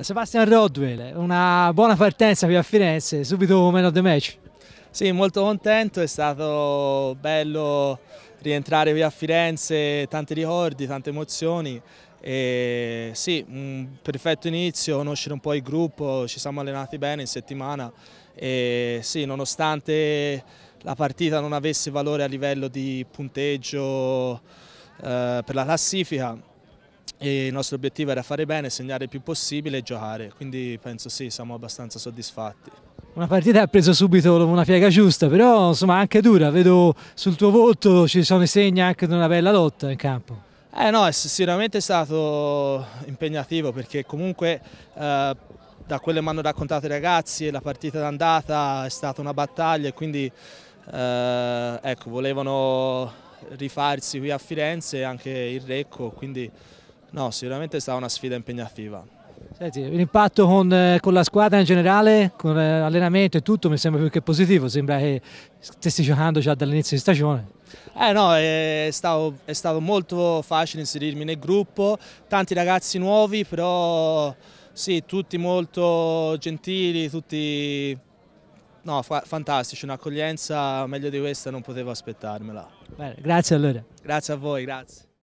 Sebastian Rodwell, una buona partenza qui a Firenze, subito meno the match. Sì, molto contento, è stato bello rientrare qui a Firenze, tanti ricordi, tante emozioni. E sì, un perfetto inizio, conoscere un po' il gruppo, ci siamo allenati bene in settimana e sì, nonostante la partita non avesse valore a livello di punteggio eh, per la classifica, e il nostro obiettivo era fare bene, segnare il più possibile e giocare, quindi penso sì, siamo abbastanza soddisfatti. Una partita che ha preso subito una piega giusta, però insomma anche dura, vedo sul tuo volto ci sono i segni anche di una bella lotta in campo. Eh no, è sicuramente stato impegnativo perché comunque eh, da quello che mi hanno raccontato i ragazzi la partita d'andata è stata una battaglia e quindi eh, ecco, volevano rifarsi qui a Firenze anche il Recco, quindi No, sicuramente è stata una sfida impegnativa. Senti, l'impatto con, eh, con, la squadra in generale, con l'allenamento eh, e tutto mi sembra più che positivo, sembra che stessi giocando già dall'inizio di stagione. Eh no, è stato, è stato molto facile inserirmi nel gruppo, tanti ragazzi nuovi, però sì, tutti molto gentili, tutti no, fa fantastici, un'accoglienza meglio di questa non potevo aspettarmela. Bene, grazie allora. Grazie a voi, grazie.